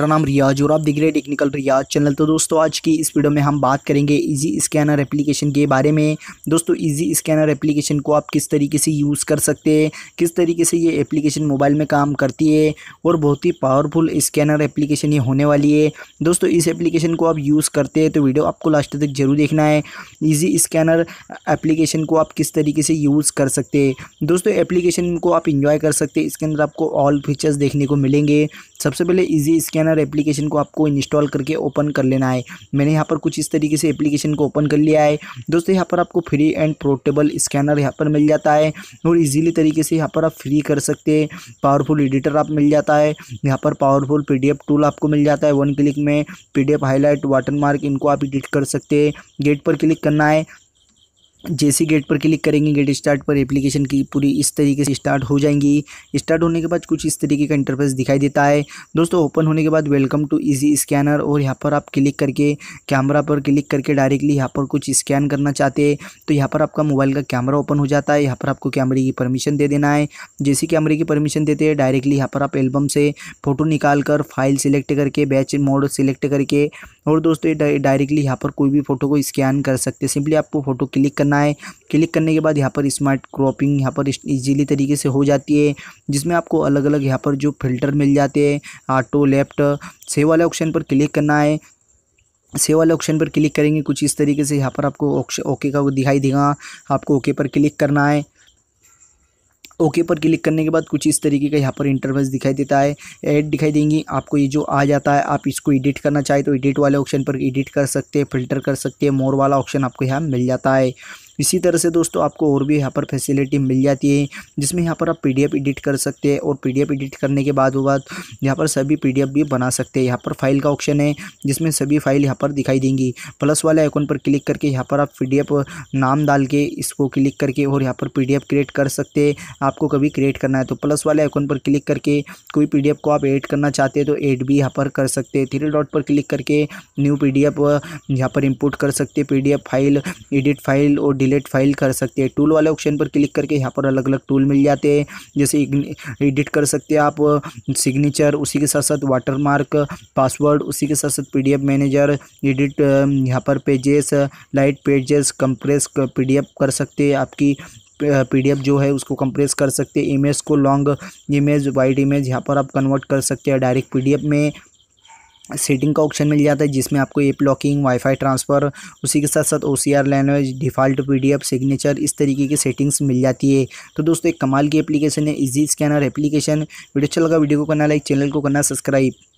मेरा नाम रियाज और आप देख रहे हैं टेक्निकल रियाज चैनल तो दोस्तों आज की इस वीडियो में हम बात करेंगे इजी स्कैनर एप्लीकेशन के बारे में दोस्तों इजी स्कैनर एप्लीकेशन को आप किस तरीके से यूज़ कर सकते हैं किस तरीके से ये एप्लीकेशन मोबाइल में काम करती है और बहुत ही पावरफुल स्कैनर एप्लीकेशन ये होने वाली है दोस्तों इस एप्लीकेशन को आप यूज़ करते हैं तो वीडियो आपको लास्ट तक जरूर देखना है ईजी स्कैनर एप्लीकेशन को आप किस तरीके से यूज़ कर सकते हैं दोस्तों एप्लीकेशन को आप इंजॉय कर सकते हैं इसके अंदर आपको ऑल फीचर्स देखने को मिलेंगे सबसे पहले ईजी स्कैनर स्कैनर एप्लीकेशन को आपको इंस्टॉल करके ओपन कर लेना है मैंने यहाँ पर कुछ इस तरीके से एप्लीकेशन को ओपन कर लिया है दोस्तों यहाँ पर आपको फ्री एंड पोर्टेबल स्कैनर यहाँ पर मिल जाता है और इजीली तरीके से यहाँ पर आप फ्री कर सकते हैं पावरफुल एडिटर आप मिल जाता है यहाँ पर पावरफुल पी टूल आपको मिल जाता है वन क्लिक में पीडीएफ हाईलाइट वाटर मार्क इनको आप एडिट कर सकते हैं गेट पर क्लिक करना है जैसे गेट पर क्लिक करेंगे गेट स्टार्ट पर एप्लीकेशन की पूरी इस तरीके से स्टार्ट हो जाएंगी स्टार्ट होने के बाद कुछ इस तरीके का इंटरफेस दिखाई देता है दोस्तों ओपन होने के बाद वेलकम टू इजी स्कैनर और यहाँ पर आप क्लिक करके कैमरा पर क्लिक करके डायरेक्टली यहाँ पर कुछ स्कैन करना चाहते हैं तो यहाँ पर आपका मोबाइल का कैमरा ओपन हो जाता है यहाँ पर आपको कैमरे की परमिशन दे देना है जैसे कैमरे की परमिशन देते हैं डायरेक्टली यहाँ पर आप एल्बम से फ़ोटो निकाल कर फाइल सिलेक्ट करके बैच मोड सेलेक्ट करके और दोस्तों डायरेक्टली यहाँ पर कोई भी फ़ोटो को स्कैन कर सकते हैं सिंपली आपको फ़ोटो क्लिक करना करना है क्लिक करने के बाद यहाँ पर स्मार्ट क्रॉपिंग यहाँ पर इजीली तरीके से हो जाती है जिसमें आपको अलग अलग यहाँ पर जो फिल्टर मिल जाते हैं ऑटो लेफ्ट से वाले ऑप्शन पर क्लिक करना है सेव वाले ऑप्शन पर क्लिक करेंगे कुछ इस तरीके से यहाँ पर आपको ओके का दिखाई देगा आपको ओके पर क्लिक करना है ओके पर क्लिक करने के बाद कुछ इस तरीके का यहाँ पर इंटरफेस दिखाई देता है ऐड दिखाई देंगी आपको ये जो आ जाता है आप इसको एडिट करना चाहे तो एडिट वाले ऑप्शन पर एडिट कर सकते हैं फिल्टर कर सकते हैं मोर वाला ऑप्शन आपको यहाँ मिल जाता है इसी तरह से दोस्तों आपको और भी यहाँ पर फैसिलिटी मिल जाती है जिसमें यहाँ पर आप पी एडिट कर सकते हैं और पी एडिट करने के बाद वो बाद यहाँ पर सभी पी भी बना सकते हैं यहाँ पर फाइल का ऑप्शन है जिसमें सभी फाइल यहाँ पर दिखाई देंगी प्लस वाले आइकॉन पर क्लिक करके यहाँ पर आप पी नाम डाल के इसको क्लिक करके और यहाँ पर पी क्रिएट कर सकते हैं आपको कभी क्रिएट करना है तो प्लस वाले आइकॉन पर क्लिक करके कोई पी को आप एड करना चाहते हैं तो एड भी यहाँ पर कर सकते हैं थ्री डॉट पर क्लिक करके न्यू पी डी यहाँ पर इम्पोर्ट कर सकते हैं पी फाइल एडिट फाइल और डिलीट फाइल कर सकते हैं टूल वाले ऑप्शन पर क्लिक करके यहाँ पर अलग अलग टूल मिल जाते हैं जैसे एडिट कर सकते हैं आप सिग्नेचर उसी के साथ साथ वाटरमार्क पासवर्ड उसी के साथ साथ पी मैनेजर एडिट यहाँ पर pages light pages compress P कर सकते हैं आपकी पीडीएफ जो है उसको कंप्रेस कर सकते हैं इमेज को लॉन्ग इमेज वाइड इमेज यहाँ पर आप कन्वर्ट कर सकते हैं डायरेक्ट पीडीएफ में सेटिंग का ऑप्शन मिल जाता है जिसमें आपको एप लॉकिंग वाईफाई ट्रांसफ़र उसी के साथ साथ O C R language default PDF signature इस तरीके की सेटिंग्स मिल जाती है तो दोस्तों एक कमाल की एप्लीकेशन है इजी स्कैनर एप्लीकेशन वीडियो अच्छा लगा वीडियो को करना लाइक चैनल को करना सब्सक्राइब